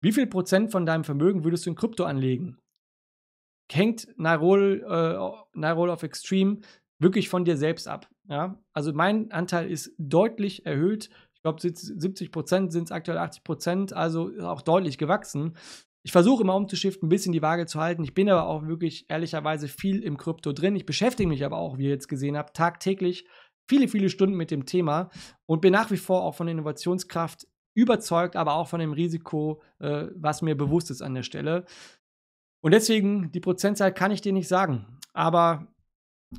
Wie viel Prozent von deinem Vermögen würdest du in Krypto anlegen? Hängt Nirol, äh, Nirol of Extreme wirklich von dir selbst ab. Ja? Also mein Anteil ist deutlich erhöht. Ich glaube, 70 Prozent sind es aktuell 80 Prozent, also auch deutlich gewachsen. Ich versuche immer umzuschiften, ein bisschen die Waage zu halten. Ich bin aber auch wirklich ehrlicherweise viel im Krypto drin. Ich beschäftige mich aber auch, wie ihr jetzt gesehen habt, tagtäglich viele, viele Stunden mit dem Thema und bin nach wie vor auch von der Innovationskraft überzeugt, aber auch von dem Risiko, äh, was mir bewusst ist an der Stelle. Und deswegen, die Prozentzahl kann ich dir nicht sagen. Aber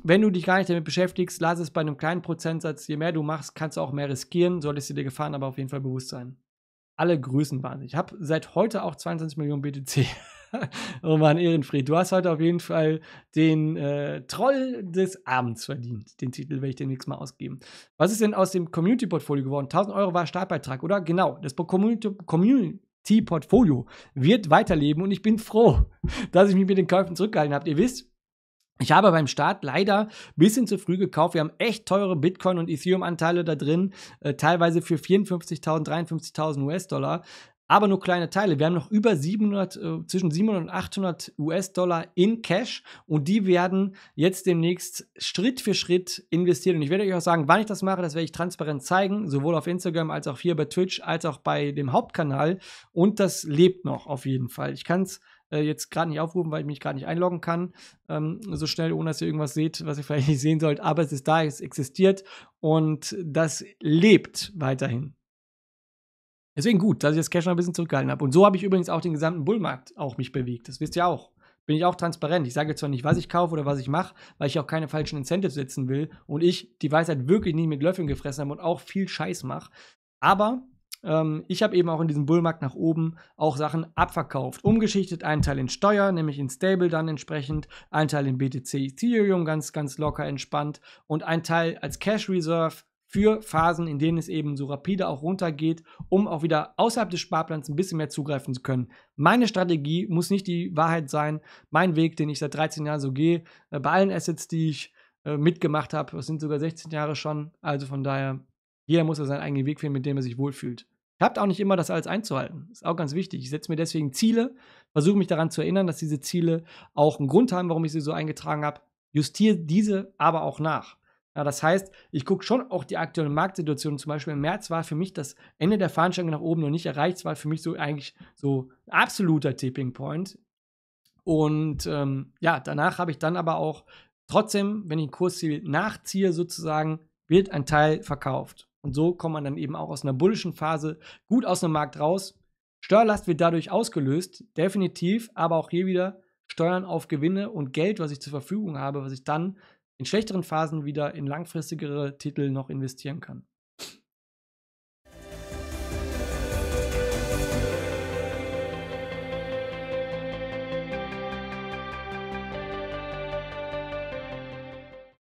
wenn du dich gar nicht damit beschäftigst, lass es bei einem kleinen Prozentsatz. Je mehr du machst, kannst du auch mehr riskieren, solltest du dir Gefahren aber auf jeden Fall bewusst sein. Alle Größen wahnsinnig. Ich habe seit heute auch 22 Millionen BTC. oh Mann, Ehrenfried, du hast heute auf jeden Fall den äh, Troll des Abends verdient. Den Titel werde ich dir demnächst mal ausgeben. Was ist denn aus dem Community-Portfolio geworden? 1000 Euro war Startbeitrag, oder? Genau, das Community, Community Portfolio wird weiterleben und ich bin froh, dass ich mich mit den Käufen zurückgehalten habe. Ihr wisst, ich habe beim Start leider ein bisschen zu früh gekauft. Wir haben echt teure Bitcoin- und Ethereum-Anteile da drin, äh, teilweise für 54.000, 53.000 US-Dollar aber nur kleine Teile. Wir haben noch über 700, äh, zwischen 700 und 800 US-Dollar in Cash und die werden jetzt demnächst Schritt für Schritt investiert. Und ich werde euch auch sagen, wann ich das mache, das werde ich transparent zeigen, sowohl auf Instagram als auch hier bei Twitch, als auch bei dem Hauptkanal. Und das lebt noch auf jeden Fall. Ich kann es äh, jetzt gerade nicht aufrufen, weil ich mich gerade nicht einloggen kann, ähm, so schnell, ohne dass ihr irgendwas seht, was ihr vielleicht nicht sehen sollt. Aber es ist da, es existiert und das lebt weiterhin. Deswegen gut, dass ich das Cash noch ein bisschen zurückgehalten habe. Und so habe ich übrigens auch den gesamten Bullmarkt auch mich bewegt. Das wisst ihr auch. Bin ich auch transparent. Ich sage zwar nicht, was ich kaufe oder was ich mache, weil ich auch keine falschen Incentives setzen will und ich die Weisheit wirklich nicht mit Löffeln gefressen habe und auch viel Scheiß mache. Aber ähm, ich habe eben auch in diesem Bullmarkt nach oben auch Sachen abverkauft. Umgeschichtet, einen Teil in Steuer, nämlich in Stable dann entsprechend, einen Teil in BTC Ethereum ganz, ganz locker entspannt und einen Teil als Cash Reserve für Phasen, in denen es eben so rapide auch runtergeht, um auch wieder außerhalb des Sparplans ein bisschen mehr zugreifen zu können. Meine Strategie muss nicht die Wahrheit sein. Mein Weg, den ich seit 13 Jahren so gehe, äh, bei allen Assets, die ich äh, mitgemacht habe, das sind sogar 16 Jahre schon. Also von daher, jeder muss ja seinen eigenen Weg finden, mit dem er sich wohlfühlt. Ihr habt auch nicht immer das alles einzuhalten. Ist auch ganz wichtig. Ich setze mir deswegen Ziele, versuche mich daran zu erinnern, dass diese Ziele auch einen Grund haben, warum ich sie so eingetragen habe. Justiere diese aber auch nach. Ja, das heißt, ich gucke schon auch die aktuelle Marktsituation. Zum Beispiel im März war für mich das Ende der Fahnenstange nach oben noch nicht erreicht. Es war für mich so eigentlich so ein absoluter Tipping Point. Und ähm, ja, danach habe ich dann aber auch trotzdem, wenn ich ein Kursziel nachziehe, sozusagen, wird ein Teil verkauft. Und so kommt man dann eben auch aus einer bullischen Phase gut aus dem Markt raus. Steuerlast wird dadurch ausgelöst, definitiv, aber auch hier wieder Steuern auf Gewinne und Geld, was ich zur Verfügung habe, was ich dann in schlechteren Phasen wieder in langfristigere Titel noch investieren kann.